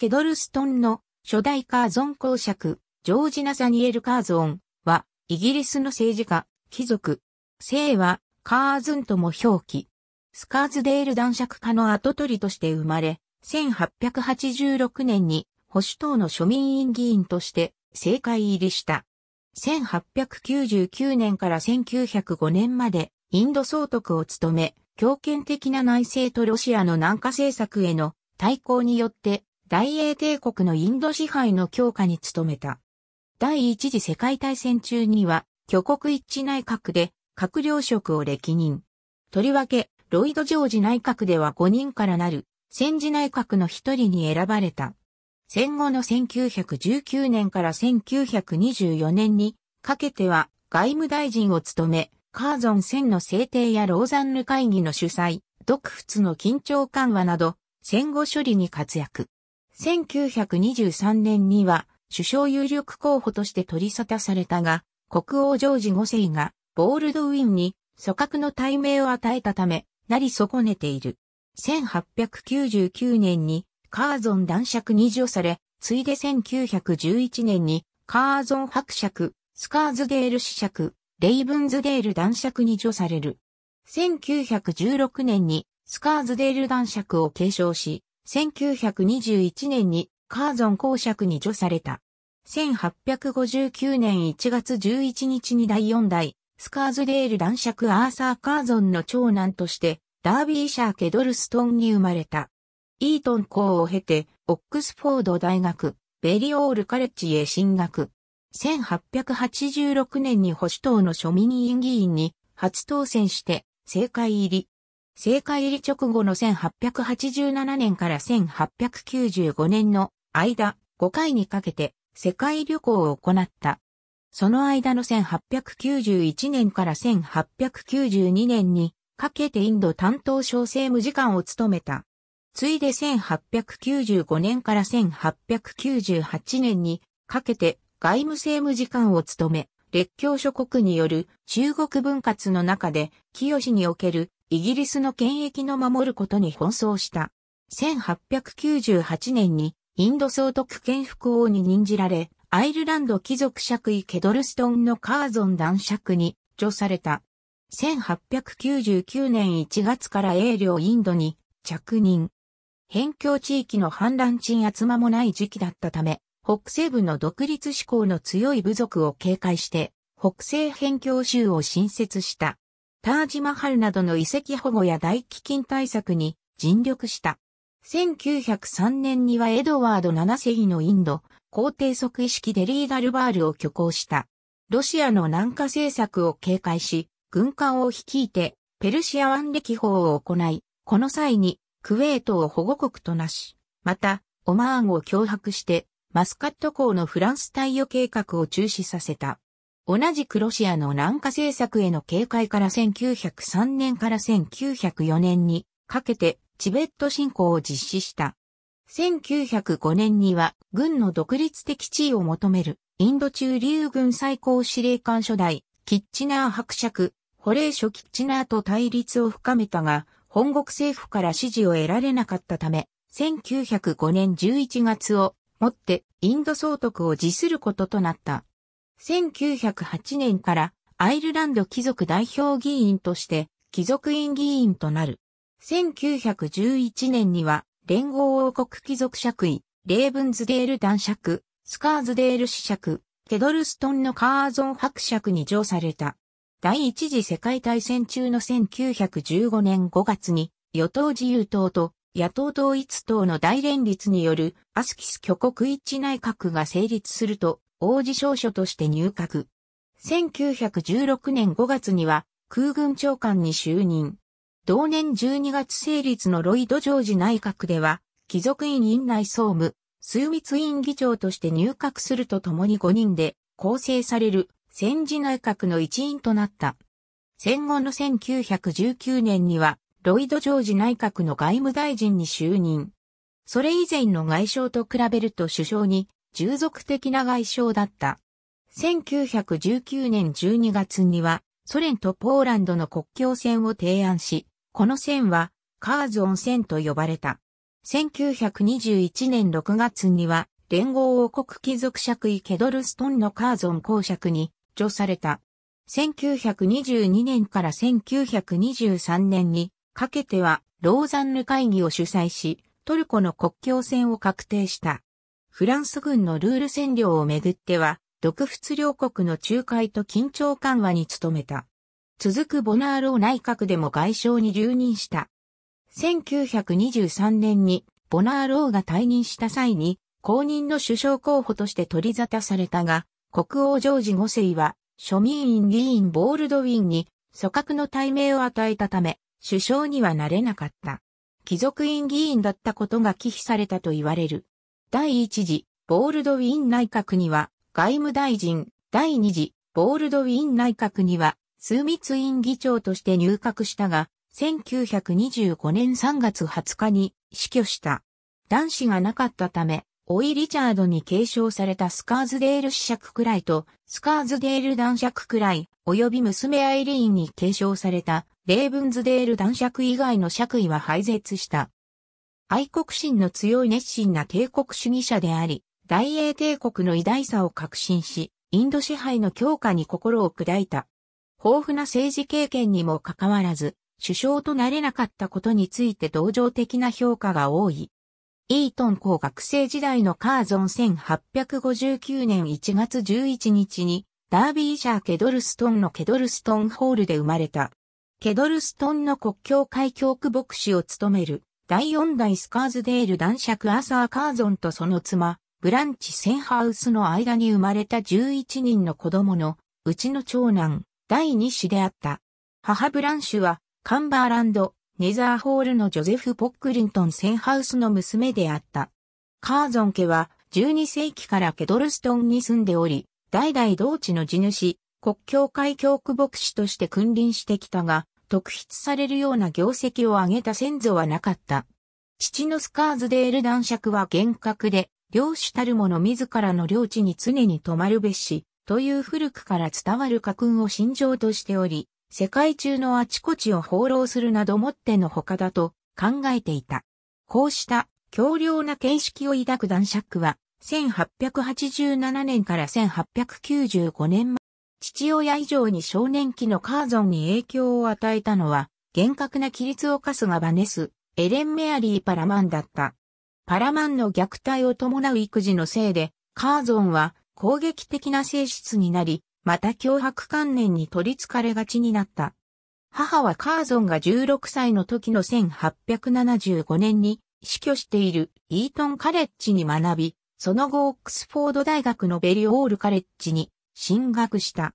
ケドルストンの初代カーゾン公爵、ジョージ・ナサニエル・カーゾンは、イギリスの政治家、貴族。姓は、カーズンとも表記。スカーズデール男爵家の後取りとして生まれ、1886年に保守党の庶民院議員として政界入りした。1899年から1905年までインド総督を務め、強権的な内政とロシアの南下政策への対抗によって大英帝国のインド支配の強化に努めた。第一次世界大戦中には、挙国一致内閣で閣僚職を歴任。とりわけ、ロイド・ジョージ内閣では5人からなる、戦時内閣の一人に選ばれた。戦後の1919年から1924年にかけては外務大臣を務め、カーゾン戦の制定やローザンヌ会議の主催、独仏の緊張緩和など、戦後処理に活躍。1923年には首相有力候補として取り沙汰されたが、国王ジョージ5世がボールドウィンに組閣の対名を与えたため、なり損ねている。1899年にカーゾン男爵に除され、ついで1911年にカーゾン伯爵、スカーズデール子爵、レイブンズデール男爵に除される。1916年にスカーズデール男爵を継承し、1921年にカーゾン公爵に除された。1859年1月11日に第4代、スカーズデール男爵アーサー・カーゾンの長男として、ダービーシャー・ケドルストンに生まれた。イートン校を経て、オックスフォード大学、ベリオール・カレッジへ進学。1886年に保守党の庶民委員議員に初当選して、政界入り。政界入り直後の1887年から1895年の間、5回にかけて世界旅行を行った。その間の1891年から1892年にかけてインド担当省政務次官を務めた。ついで1895年から1898年にかけて外務政務次官を務め、列強諸国による中国分割の中で清におけるイギリスの権益の守ることに奔走した。1898年にインド総督権副王に任じられ、アイルランド貴族爵位ケドルストンのカーゾン男爵に除された。1899年1月から英領インドに着任。辺境地域の反乱鎮圧間もない時期だったため、北西部の独立志向の強い部族を警戒して、北西辺境州を新設した。タージマハルなどの遺跡保護や大基金対策に尽力した。1903年にはエドワード7世のインド、皇帝即位式デリーダルバールを挙行した。ロシアの南下政策を警戒し、軍艦を率いて、ペルシア湾歴法を行い、この際に、クウェートを保護国となし、また、オマーンを脅迫して、マスカット港のフランス対応計画を中止させた。同じくロシアの南下政策への警戒から1903年から1904年にかけてチベット侵攻を実施した。1905年には軍の独立的地位を求めるインド中流軍最高司令官初代キッチナー伯爵、保冷書。キッチナーと対立を深めたが、本国政府から支持を得られなかったため、1905年11月をもってインド総督を辞することとなった。1908年からアイルランド貴族代表議員として貴族院議員となる。1911年には連合王国貴族爵位、レーブンズデール男爵、スカーズデール子爵、ケドルストンのカーゾン伯爵に上された。第一次世界大戦中の1915年5月に与党自由党と野党統一党の大連立によるアスキス挙国一致内閣が成立すると王子少書として入閣。1916年5月には空軍長官に就任。同年12月成立のロイド・ジョージ内閣では、貴族院院内総務、枢密院議長として入閣するとともに5人で構成される戦時内閣の一員となった。戦後の1919年には、ロイド・ジョージ内閣の外務大臣に就任。それ以前の外相と比べると首相に従属的な外相だった。1919年12月には、ソ連とポーランドの国境線を提案し、この線は、カーズオン線と呼ばれた。1921年6月には、連合王国貴族爵位ケドルストンのカーゾン公爵に、除された。1922年から1923年にかけてはローザンヌ会議を主催し、トルコの国境線を確定した。フランス軍のルール占領をめぐっては、独仏両国の仲介と緊張緩和に努めた。続くボナーロー内閣でも外相に留任した。1923年にボナーローが退任した際に、公認の首相候補として取り沙汰されたが、国王ジョージ5世は、庶民院議員ボールドウィンに、組閣の対名を与えたため、首相にはなれなかった。貴族院議員だったことが忌避されたと言われる。第1次、ボールドウィン内閣には、外務大臣、第2次、ボールドウィン内閣には、枢密院議長として入閣したが、1925年3月20日に死去した。男子がなかったため、オイ・リチャードに継承されたスカーズデール子爵くらいと、スカーズデール男爵くらい、及び娘アイリーンに継承された、レーブンズデール男爵以外の爵位は廃絶した。愛国心の強い熱心な帝国主義者であり、大英帝国の偉大さを確信し、インド支配の強化に心を砕いた。豊富な政治経験にもかかわらず、首相となれなかったことについて同情的な評価が多い。イートン校学生時代のカーゾン1859年1月11日に、ダービーシャー・ケドルストンのケドルストンホールで生まれた。ケドルストンの国境海峡区牧師を務める第四代スカーズデール男爵アサー・カーゾンとその妻、ブランチ・センハウスの間に生まれた11人の子供のうちの長男、第二子であった。母ブランシュは、カンバーランド、ネザーホールのジョゼフ・ポックリントン・センハウスの娘であった。カーゾン家は、12世紀からケドルストンに住んでおり、代々同地の地主、国境海峡区牧師として君臨してきたが、特筆されるような業績を上げた先祖はなかった。父のスカーズデール男爵は厳格で、領主たる者自らの領地に常に泊まるべし、という古くから伝わる家訓を信条としており、世界中のあちこちを放浪するなどもってのほかだと考えていた。こうした強量な形式を抱く男爵は、1887年から1895年まで、父親以上に少年期のカーゾンに影響を与えたのは、厳格な規律を課すがバネス、エレン・メアリー・パラマンだった。パラマンの虐待を伴う育児のせいで、カーゾンは攻撃的な性質になり、また脅迫観念に取りつかれがちになった。母はカーゾンが16歳の時の1875年に死去しているイートンカレッジに学び、その後オックスフォード大学のベリオールカレッジに進学した。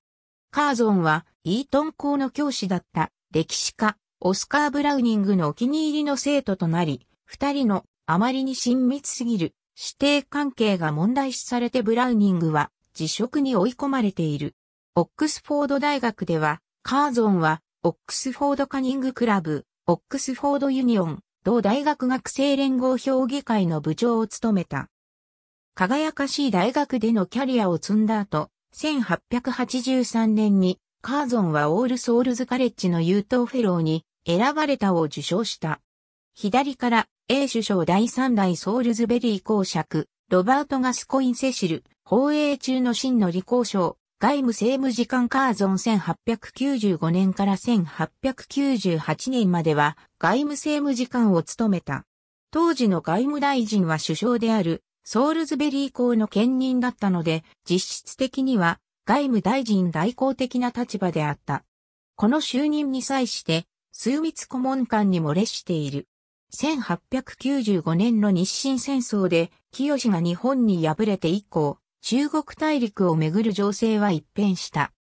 カーゾンはイートン校の教師だった歴史家、オスカー・ブラウニングのお気に入りの生徒となり、二人のあまりに親密すぎる師弟関係が問題視されてブラウニングは辞職に追い込まれている。オックスフォード大学では、カーゾンはオックスフォードカニングクラブ、オックスフォードユニオン、同大学学生連合評議会の部長を務めた。輝かしい大学でのキャリアを積んだ後、1883年にカーゾンはオールソールズカレッジの優等フェローに選ばれたを受賞した。左から A 首相第3代ソールズベリー公爵、ロバート・ガスコイン・セシル、放映中の真の理工賞、外務政務次官カーゾン1895年から1898年までは外務政務次官を務めた。当時の外務大臣は首相であるソールズベリー公の兼任だったので、実質的には外務大臣代行的な立場であった。この就任に際して、数密顧問官にもれしている。1895年の日清戦争で、清が日本に敗れて以降、中国大陸をめぐる情勢は一変した。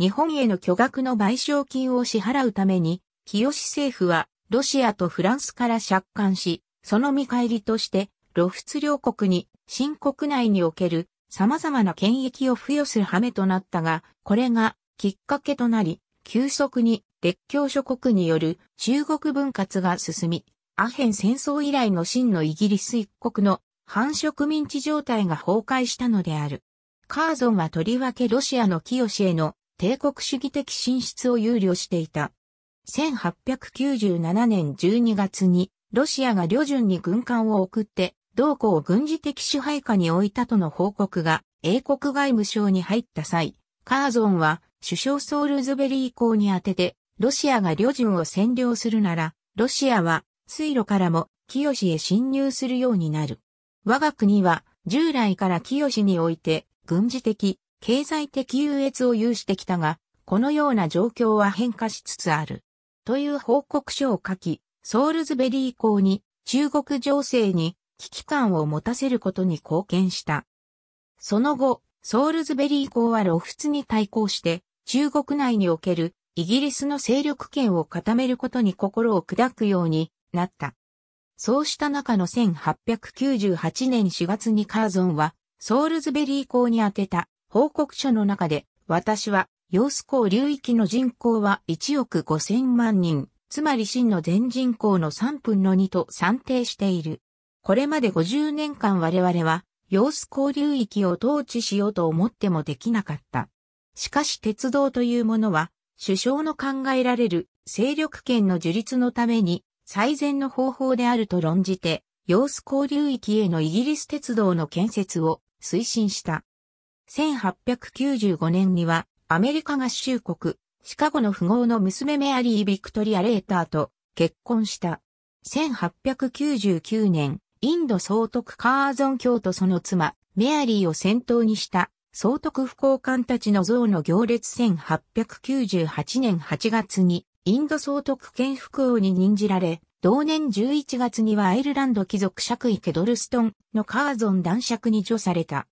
日本への巨額の賠償金を支払うために、清政府はロシアとフランスから借款し、その見返りとして露出両国に、新国内における様々な権益を付与する羽目となったが、これがきっかけとなり、急速に列強諸国による中国分割が進み、アヘン戦争以来の真のイギリス一国の繁殖民地状態が崩壊したのである。カーゾンはとりわけロシアの清への帝国主義的進出を憂慮していた。1897年12月にロシアが旅順に軍艦を送って同校を軍事的支配下に置いたとの報告が英国外務省に入った際、カーゾンは首相ソールズベリー港に当てて、ロシアが旅順を占領するなら、ロシアは水路からも清へ侵入するようになる。我が国は従来から清において軍事的、経済的優越を有してきたが、このような状況は変化しつつある。という報告書を書き、ソールズベリー港に中国情勢に危機感を持たせることに貢献した。その後、ソールズベリー公は露出に対抗して、中国内におけるイギリスの勢力圏を固めることに心を砕くようになった。そうした中の1898年4月にカーゾンは、ソールズベリー公に宛てた報告書の中で、私は、ヨース港流域の人口は1億5千万人、つまり真の全人口の3分の2と算定している。これまで50年間我々は、様子交流域を統治しようと思ってもできなかった。しかし鉄道というものは、首相の考えられる勢力圏の樹立のために最善の方法であると論じて、様子交流域へのイギリス鉄道の建設を推進した。1895年にはアメリカ合衆国、シカゴの富豪の娘メアリー・ビクトリア・レーターと結婚した。1899年、インド総督カーゾン教とその妻、メアリーを先頭にした総督府幸官たちの像の行列1898年8月にインド総督兼副王に任じられ、同年11月にはアイルランド貴族爵位ケドルストンのカーゾン男爵に除された。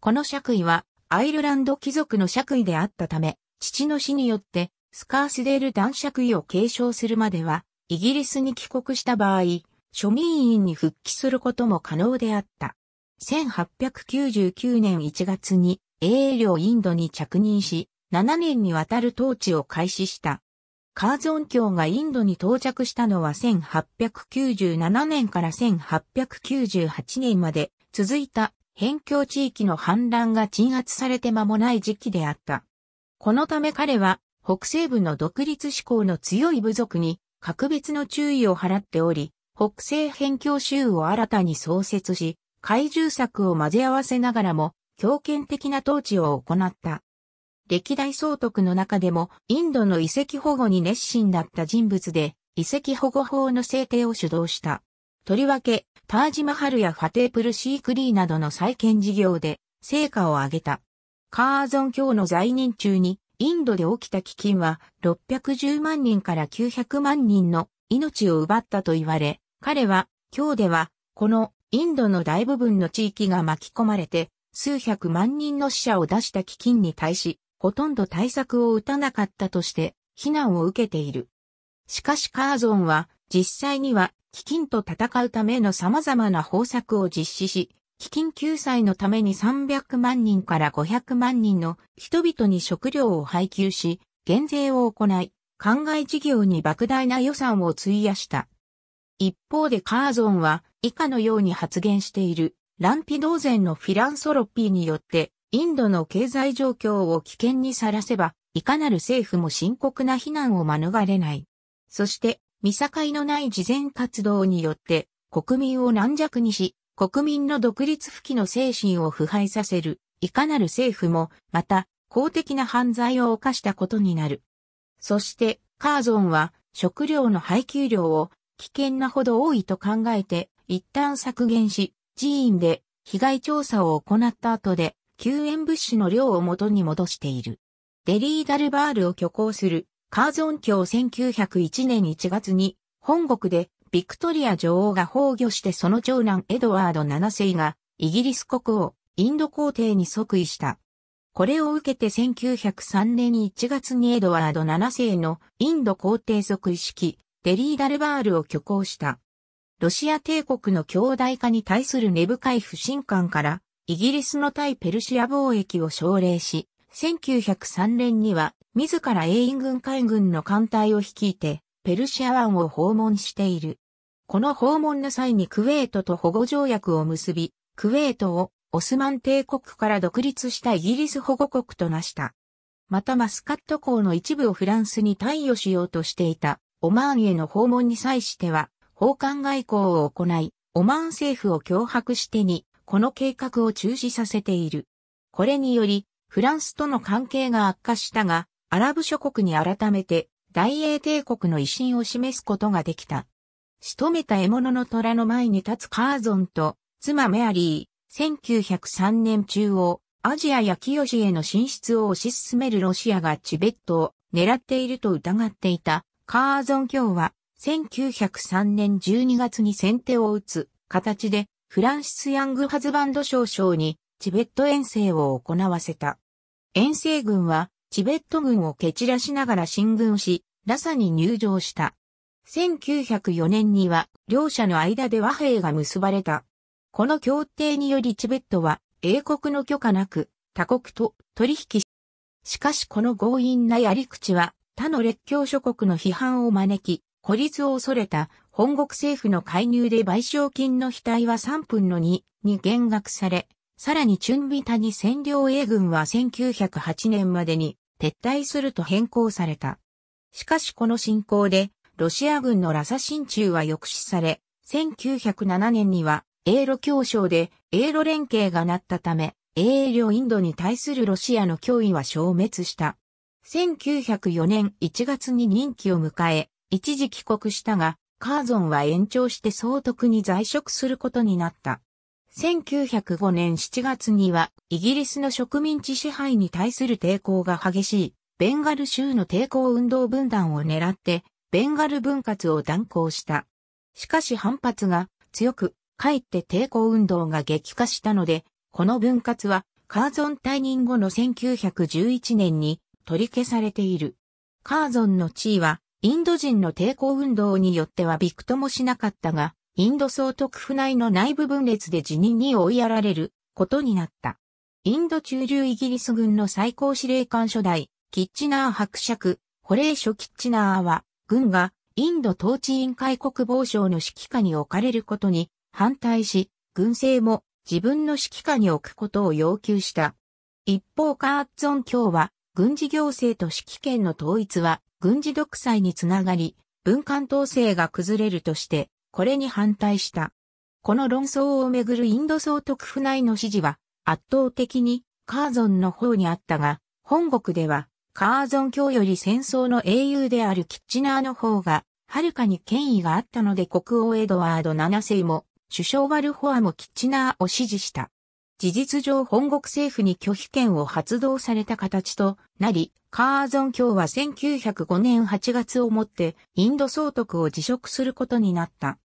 この爵位はアイルランド貴族の爵位であったため、父の死によってスカースデール男爵位を継承するまでは、イギリスに帰国した場合、庶民院に復帰することも可能であった。1899年1月に英領インドに着任し、7年にわたる統治を開始した。カーゾン教がインドに到着したのは1897年から1898年まで続いた辺境地域の反乱が鎮圧されて間もない時期であった。このため彼は北西部の独立志向の強い部族に格別の注意を払っており、北西辺境州を新たに創設し、怪獣策を混ぜ合わせながらも、強権的な統治を行った。歴代総督の中でも、インドの遺跡保護に熱心だった人物で、遺跡保護法の制定を主導した。とりわけ、タージマハルやファテープルシークリーなどの再建事業で、成果を上げた。カーゾン教の在任中に、インドで起きた飢饉は610万人から900万人の命を奪ったと言われ、彼は、今日では、このインドの大部分の地域が巻き込まれて、数百万人の死者を出した飢饉に対し、ほとんど対策を打たなかったとして、非難を受けている。しかしカーゾンは、実際には、飢饉と戦うための様々な方策を実施し、飢饉救済のために300万人から500万人の人々に食料を配給し、減税を行い、灌漑事業に莫大な予算を費やした。一方でカーゾンは以下のように発言している。ランピ同然のフィランソロピーによってインドの経済状況を危険にさらせばいかなる政府も深刻な非難を免れない。そして見境のない事前活動によって国民を軟弱にし国民の独立不起の精神を腐敗させる。いかなる政府もまた公的な犯罪を犯したことになる。そしてカーゾンは食料の配給量を危険なほど多いと考えて、一旦削減し、寺院で被害調査を行った後で、救援物資の量を元に戻している。デリーダルバールを挙行する、カーゾン教1901年1月に、本国でビクトリア女王が崩御してその長男エドワード7世が、イギリス国王、インド皇帝に即位した。これを受けて1903年1月にエドワード7世のインド皇帝即位式、デリー・ダルバールを挙行した。ロシア帝国の強大化に対する根深い不信感から、イギリスの対ペルシア貿易を奨励し、1903年には自ら英印軍海軍の艦隊を率いて、ペルシア湾を訪問している。この訪問の際にクウェートと保護条約を結び、クウェートをオスマン帝国から独立したイギリス保護国となした。またマスカット港の一部をフランスに貸与しようとしていたオマーンへの訪問に際しては、訪韓外交を行い、オマーン政府を脅迫してに、この計画を中止させている。これにより、フランスとの関係が悪化したが、アラブ諸国に改めて、大英帝国の威信を示すことができた。仕留めた獲物の虎の前に立つカーゾンと、妻メアリー、1903年中央、アジアや清への進出を推し進めるロシアがチベットを狙っていると疑っていたカーゾン卿は、1903年12月に先手を打つ形で、フランシス・ヤング・ハズバンド少将に、チベット遠征を行わせた。遠征軍は、チベット軍を蹴散らしながら進軍し、ラサに入場した。1904年には、両者の間で和平が結ばれた。この協定によりチベットは、英国の許可なく、他国と取引し、しかしこの強引なやり口は、他の列強諸国の批判を招き、孤立を恐れた本国政府の介入で賠償金の額は3分の2に減額され、さらにチュンビタに占領英軍は1908年までに撤退すると変更された。しかしこの侵攻で、ロシア軍のラサ進駐は抑止され、1907年には英露協商で英露連携がなったため、英領インドに対するロシアの脅威は消滅した。1904年1月に任期を迎え、一時帰国したが、カーゾンは延長して総督に在職することになった。1905年7月には、イギリスの植民地支配に対する抵抗が激しい、ベンガル州の抵抗運動分断を狙って、ベンガル分割を断行した。しかし反発が強く、かえって抵抗運動が激化したので、この分割は、カーゾン退任後の1911年に取り消されている。カーゾンの地位は、インド人の抵抗運動によってはびくともしなかったが、インド総督府内の内部分裂で辞任に追いやられることになった。インド駐留イギリス軍の最高司令官初代、キッチナー伯爵、保冷所キッチナーは、軍がインド統治委員会国防省の指揮下に置かれることに反対し、軍政も自分の指揮下に置くことを要求した。一方カーツン卿は軍事行政と指揮権の統一は軍事独裁につながり、文官統制が崩れるとして、これに反対した。この論争をめぐるインド総督府内の支持は圧倒的にカーゾンの方にあったが、本国ではカーゾン教より戦争の英雄であるキッチナーの方が、はるかに権威があったので国王エドワード7世も、首相ワルホアもキッチナーを支持した。事実上本国政府に拒否権を発動された形となり、カーゾン卿は1905年8月をもってインド総督を辞職することになった。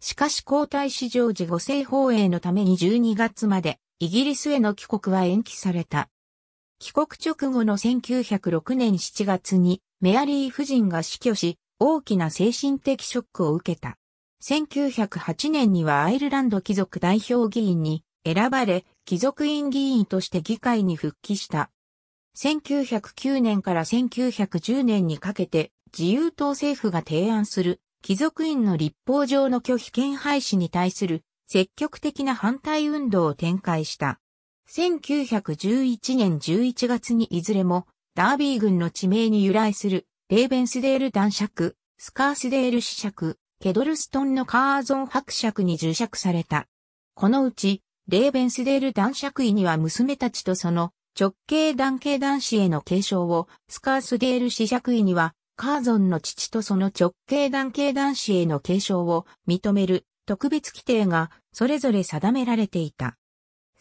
しかし皇太子ジョージ5世放映のために12月までイギリスへの帰国は延期された。帰国直後の1906年7月にメアリー夫人が死去し、大きな精神的ショックを受けた。1908年にはアイルランド貴族代表議員に選ばれ、貴族院議員として議会に復帰した。1909年から1910年にかけて自由党政府が提案する貴族院の立法上の拒否権廃止に対する積極的な反対運動を展開した。1911年11月にいずれもダービー軍の地名に由来するレーベンスデール男爵、スカースデール子爵、ケドルストンのカーゾン伯爵に従爵された。このうちレーベンスデール男爵位には娘たちとその直系男系男子への継承を、スカースデール子爵位には、カーゾンの父とその直系男系男子への継承を認める特別規定がそれぞれ定められていた。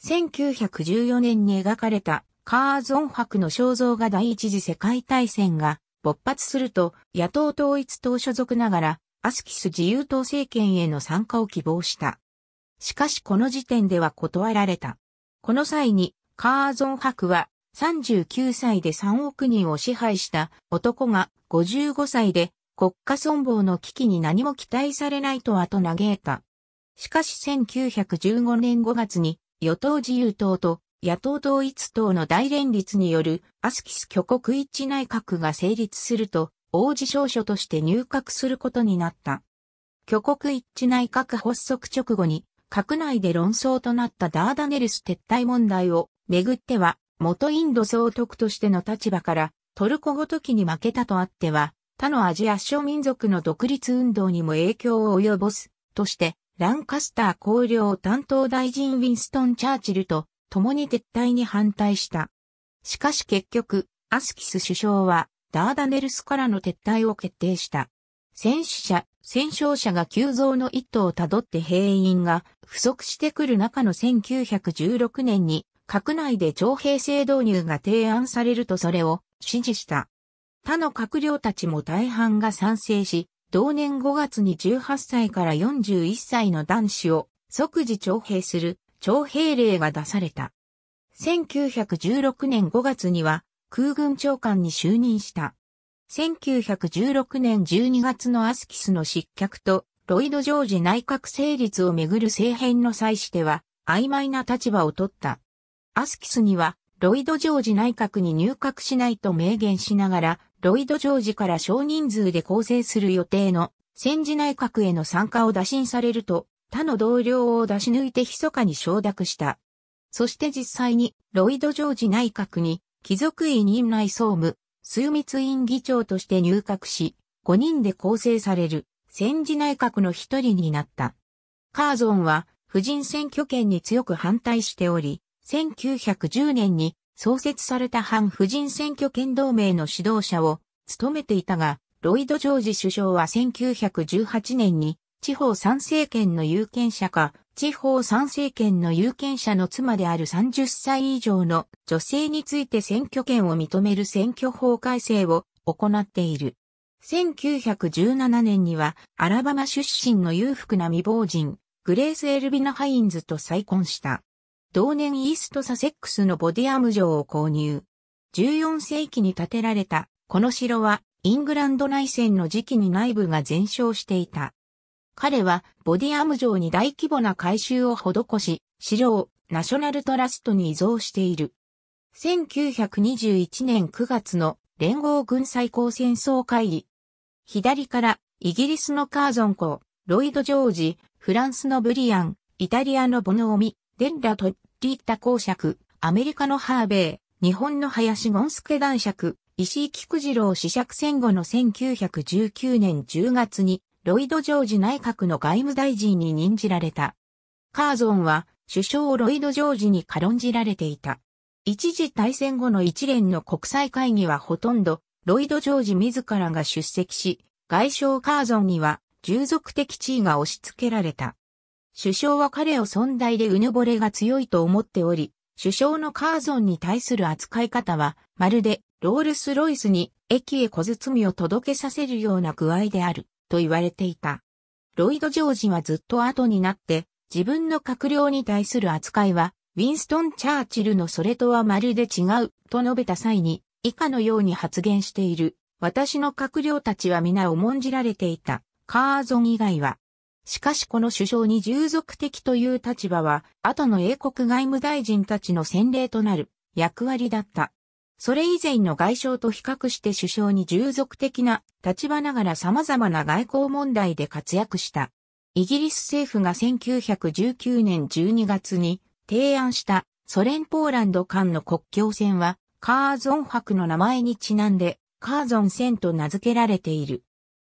1914年に描かれたカーゾン博の肖像が第一次世界大戦が勃発すると野党統一党所属ながらアスキス自由党政権への参加を希望した。しかしこの時点では断られた。この際に、カーゾン博は39歳で3億人を支配した男が55歳で国家存亡の危機に何も期待されないと後嘆いた。しかし1915年5月に与党自由党と野党統一党の大連立によるアスキス挙国一致内閣が成立すると王子少書として入閣することになった。挙国一致内閣発足直後に核内で論争となったダーダネルス撤退問題をめぐっては、元インド総督としての立場から、トルコごときに負けたとあっては、他のアジア諸民族の独立運動にも影響を及ぼす、として、ランカスター公領担当大臣ウィンストン・チャーチルと共に撤退に反対した。しかし結局、アスキス首相は、ダーダネルスからの撤退を決定した。戦死者戦勝者が急増の一途をたどって兵員が不足してくる中の1916年に、閣内で徴兵制導入が提案されるとそれを支持した。他の閣僚たちも大半が賛成し、同年5月に18歳から41歳の男子を即時徴兵する徴兵令が出された。1916年5月には空軍長官に就任した。1916年12月のアスキスの失脚と、ロイド・ジョージ内閣成立をめぐる政変の際しては、曖昧な立場を取った。アスキスには、ロイド・ジョージ内閣に入閣しないと明言しながら、ロイド・ジョージから少人数で構成する予定の戦時内閣への参加を打診されると、他の同僚を出し抜いて密かに承諾した。そして実際にロイド・ジョージ内閣に貴族委任内総務、枢密院議長として入閣し、5人で構成される戦時内閣の一人になった。カーゾンは、婦人選挙権に強く反対しており、1910年に創設された反婦人選挙権同盟の指導者を務めていたが、ロイド・ジョージ首相は1918年に地方参政権の有権者か、地方参政権の有権者の妻である30歳以上の女性について選挙権を認める選挙法改正を行っている。1917年にはアラバマ出身の裕福な未亡人、グレース・エルビナ・ハインズと再婚した。同年イーストサセックスのボディアム城を購入。14世紀に建てられたこの城はイングランド内戦の時期に内部が全焼していた。彼はボディアム城に大規模な改修を施し、城をナショナルトラストに移贈している。1921年9月の連合軍最高戦争会議。左からイギリスのカーゾン公、ロイド・ジョージ、フランスのブリアン、イタリアのボノーミ、デンラ・トリッタ公爵、アメリカのハーベイ、日本の林ゴンスケ男爵、石井菊次郎死爵戦後の1919年10月にロイド・ジョージ内閣の外務大臣に任じられた。カーゾンは、首相ロイド・ジョージに軽んじられていた。一時大戦後の一連の国際会議はほとんど、ロイド・ジョージ自らが出席し、外相カーゾンには、従属的地位が押し付けられた。首相は彼を尊大でうぬぼれが強いと思っており、首相のカーゾンに対する扱い方は、まるでロールス・ロイスに駅へ小包を届けさせるような具合である。と言われていた。ロイド・ジョージはずっと後になって、自分の閣僚に対する扱いは、ウィンストン・チャーチルのそれとはまるで違う、と述べた際に、以下のように発言している。私の閣僚たちは皆重んじられていた。カーゾン以外は。しかしこの首相に従属的という立場は、後の英国外務大臣たちの先例となる役割だった。それ以前の外相と比較して首相に従属的な立場ながら様々な外交問題で活躍した。イギリス政府が1919年12月に提案したソ連ポーランド間の国境線はカーゾン博の名前にちなんでカーゾン線と名付けられている。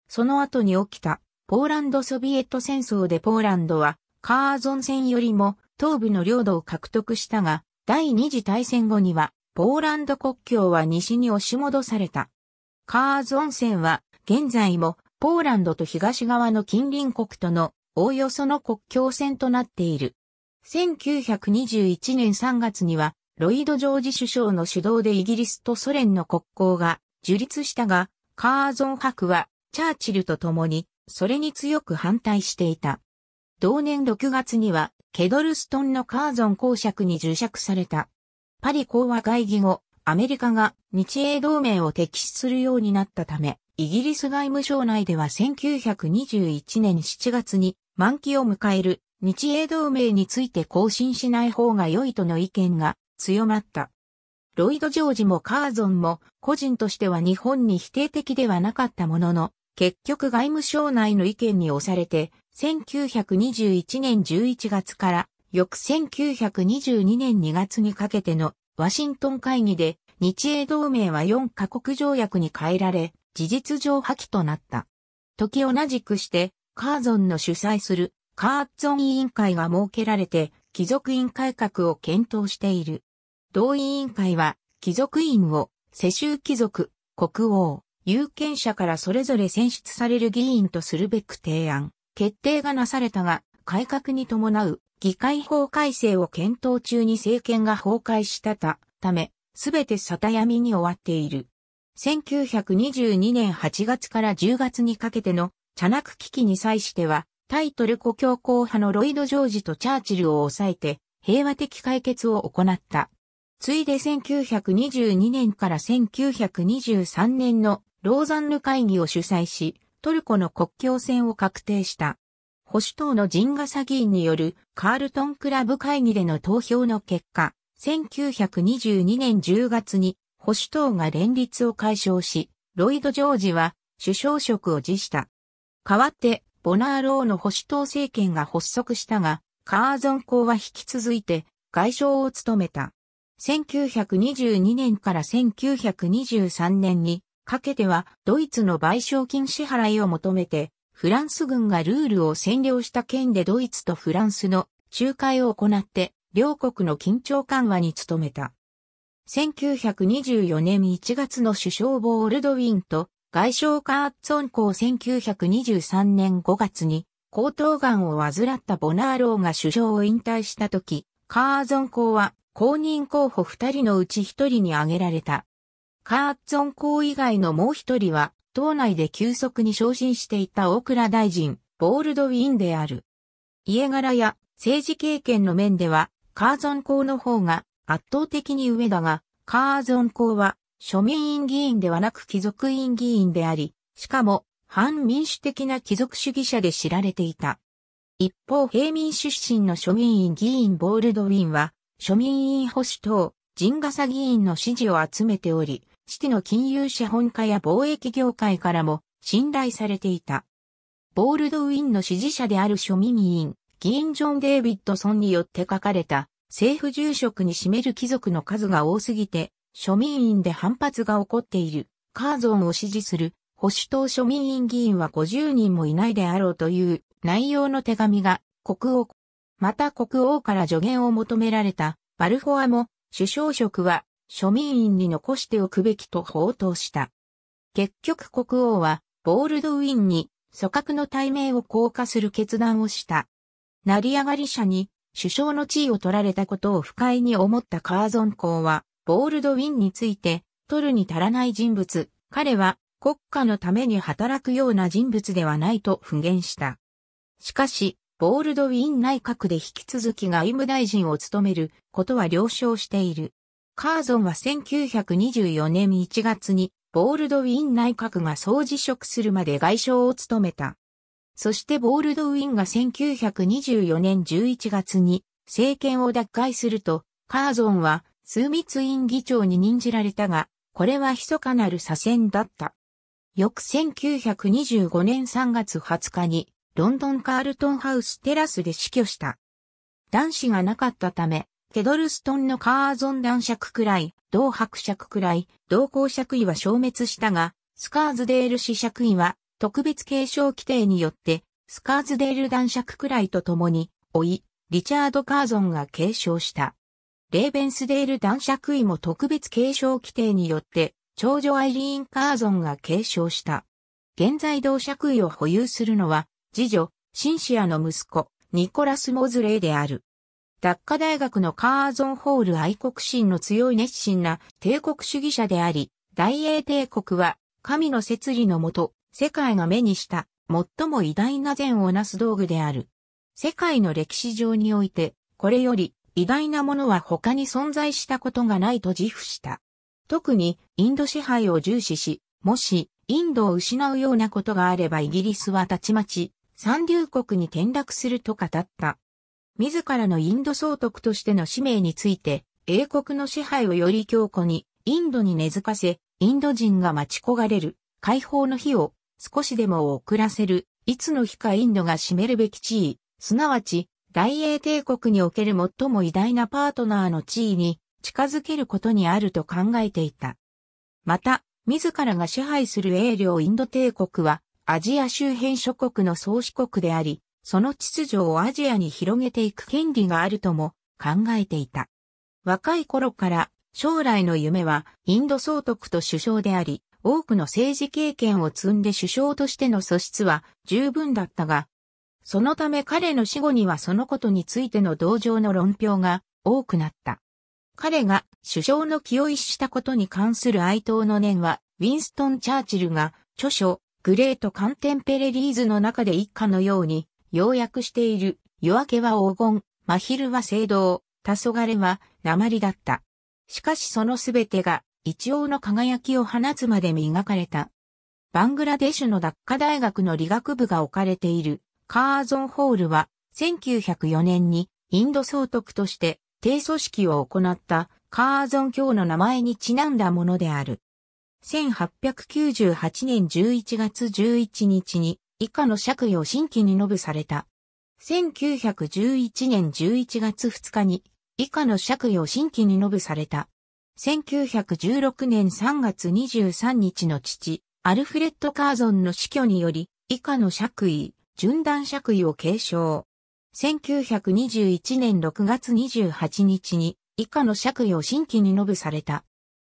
その後に起きたポーランドソビエト戦争でポーランドはカーゾン線よりも東部の領土を獲得したが第二次大戦後にはポーランド国境は西に押し戻された。カーズ温泉は現在もポーランドと東側の近隣国とのおおよその国境線となっている。1921年3月にはロイド・ジョージ首相の主導でイギリスとソ連の国交が樹立したが、カーゾン博はチャーチルと共にそれに強く反対していた。同年6月にはケドルストンのカーゾン公爵に従爵された。パリ講和会議後、アメリカが日英同盟を敵視するようになったため、イギリス外務省内では1921年7月に満期を迎える日英同盟について更新しない方が良いとの意見が強まった。ロイド・ジョージもカーゾンも個人としては日本に否定的ではなかったものの、結局外務省内の意見に押されて、1921年11月から翌1922年2月にかけてのワシントン会議で日英同盟は4カ国条約に変えられ、事実上破棄となった。時同じくして、カーゾンの主催するカーゾン委員会が設けられて、貴族院改革を検討している。同委員会は、貴族院を世襲貴族、国王、有権者からそれぞれ選出される議員とするべく提案、決定がなされたが、改革に伴う議会法改正を検討中に政権が崩壊したため、すべて沙汰闇に終わっている。1922年8月から10月にかけての茶なく危機に際しては、対トルコ強硬派のロイド・ジョージとチャーチルを抑えて、平和的解決を行った。ついで1922年から1923年のローザンヌ会議を主催し、トルコの国境線を確定した。保守党のジンガサ議員によるカールトンクラブ会議での投票の結果、1922年10月に保守党が連立を解消し、ロイド・ジョージは首相職を辞した。代わって、ボナーローの保守党政権が発足したが、カーゾン公は引き続いて外相を務めた。1922年から1923年にかけてはドイツの賠償金支払いを求めてフランス軍がルールを占領した件でドイツとフランスの仲介を行って、両国の緊張緩和に努めた。1924年1月の首相ボールドウィンと外相カーツォン公1923年5月に高等岩を患ったボナーローが首相を引退した時、カーツン公は公認候補二人のうち一人に挙げられた。カーツォン公以外のもう一人は党内で急速に昇進していた大倉大臣、ボールドウィーンである。家柄や政治経験の面では、カーゾン校の方が圧倒的に上だが、カーゾン校は庶民院議員ではなく貴族院議員であり、しかも反民主的な貴族主義者で知られていた。一方、平民出身の庶民院議員ボールドウィンは、庶民院保守党、ジンガサ議員の支持を集めており、父の金融資本家や貿易業界からも信頼されていた。ボールドウィンの支持者である庶民議員、議員ジョン・デイビッドソンによって書かれた政府住職に占める貴族の数が多すぎて、庶民員で反発が起こっている、カーゾンを支持する保守党庶民院議員は50人もいないであろうという内容の手紙が国王、また国王から助言を求められたバルフォアも首相職は庶民院に残しておくべきと報道した。結局国王は、ボールドウィンに、組閣の対名を降下する決断をした。成り上がり者に、首相の地位を取られたことを不快に思ったカーゾン公は、ボールドウィンについて、取るに足らない人物、彼は国家のために働くような人物ではないと不言した。しかし、ボールドウィン内閣で引き続き外務大臣を務めることは了承している。カーゾンは1924年1月にボールドウィン内閣が総辞職するまで外相を務めた。そしてボールドウィンが1924年11月に政権を脱回すると、カーゾンはツ密院議長に任じられたが、これは密かなる左遷だった。翌1925年3月20日に、ロンドンカールトンハウステラスで死去した。男子がなかったため、ケドルストンのカーゾン男爵くらい、同伯爵くらい、同公爵位は消滅したが、スカーズデール子爵位は特別継承規定によって、スカーズデール男爵くらいと共に、老い、リチャード・カーゾンが継承した。レーベンスデール男爵位も特別継承規定によって、長女アイリーン・カーゾンが継承した。現在同爵位を保有するのは、次女、シンシアの息子、ニコラス・モズレイである。ダッカ大学のカーゾンホール愛国心の強い熱心な帝国主義者であり、大英帝国は神の摂理のもと、世界が目にした最も偉大な善をなす道具である。世界の歴史上において、これより偉大なものは他に存在したことがないと自負した。特にインド支配を重視し、もしインドを失うようなことがあればイギリスはたちまち三流国に転落すると語った。自らのインド総督としての使命について、英国の支配をより強固に、インドに根付かせ、インド人が待ち焦がれる、解放の日を少しでも遅らせる、いつの日かインドが占めるべき地位、すなわち、大英帝国における最も偉大なパートナーの地位に近づけることにあると考えていた。また、自らが支配する英領インド帝国は、アジア周辺諸国の創始国であり、その秩序をアジアに広げていく権利があるとも考えていた。若い頃から将来の夢はインド総督と首相であり、多くの政治経験を積んで首相としての素質は十分だったが、そのため彼の死後にはそのことについての同情の論評が多くなった。彼が首相の気を逸したことに関する哀悼の念は、ウィンストン・チャーチルが著書、グレート・カンテンペレリーズの中で一家のように要約している、夜明けは黄金、真昼は青銅、黄昏は鉛だった。しかしそのすべてが一応の輝きを放つまで磨かれた。バングラデシュのダッカ大学の理学部が置かれているカーゾンホールは1904年にインド総督として低組織を行ったカーゾン教の名前にちなんだものである。1898年11月11日に以下の釈位を新規に述べされた。1911年11月2日に以下の釈位を新規に述べされた。1916年3月23日の父、アルフレッド・カーゾンの死去により、以下の釈位、順断釈位を継承。1921年6月28日に、以下の釈位を新規に述べされた。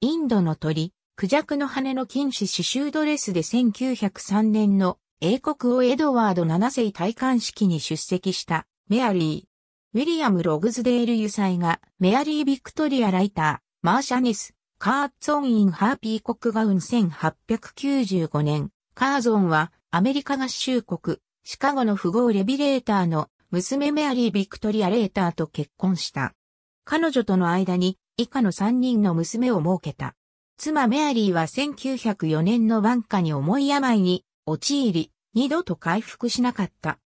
インドの鳥、クジャクの羽の金糸刺繍ドレスで1903年の英国王エドワード7世戴冠式に出席したメアリー。ウィリアム・ログズデール油彩がメアリー・ビクトリア・ライター、マーシャネス、カーツォン・イン・ハーピー・国がクガウン1895年、カーゾンはアメリカ合衆国、シカゴの富豪レビレーターの娘メアリー・ビクトリア・レーターと結婚した。彼女との間に以下の3人の娘を設けた。妻メアリーは1904年の晩夏に重い病に陥り、二度と回復しなかった。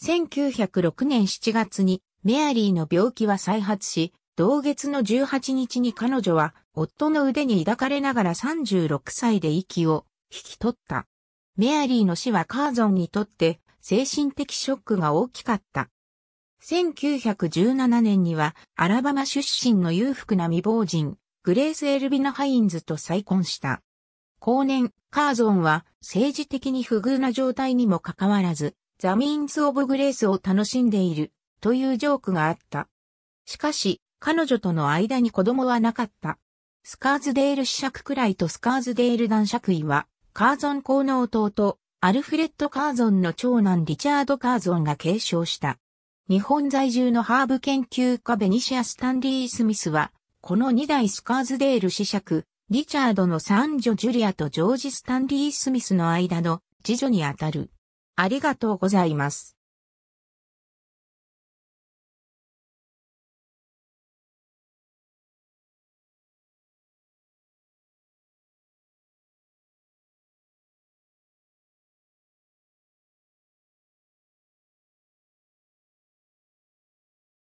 1906年7月にメアリーの病気は再発し、同月の18日に彼女は夫の腕に抱かれながら36歳で息を引き取った。メアリーの死はカーゾンにとって精神的ショックが大きかった。1917年にはアラバマ出身の裕福な未亡人、グレース・エルビナ・ハインズと再婚した。後年、カーゾンは政治的に不遇な状態にもかかわらず、ザ・ミーンズ・オブ・グレースを楽しんでいるというジョークがあった。しかし、彼女との間に子供はなかった。スカーズデール子爵くらいとスカーズデール男爵位は、カーゾン公の弟、アルフレッド・カーゾンの長男リチャード・カーゾンが継承した。日本在住のハーブ研究家ベニシア・スタンリー・スミスは、この2代スカーズデール子爵、リチャードの三女ジュリアとジョージ・スタンリー・スミスの間の次女にあたる。ありがとうございます。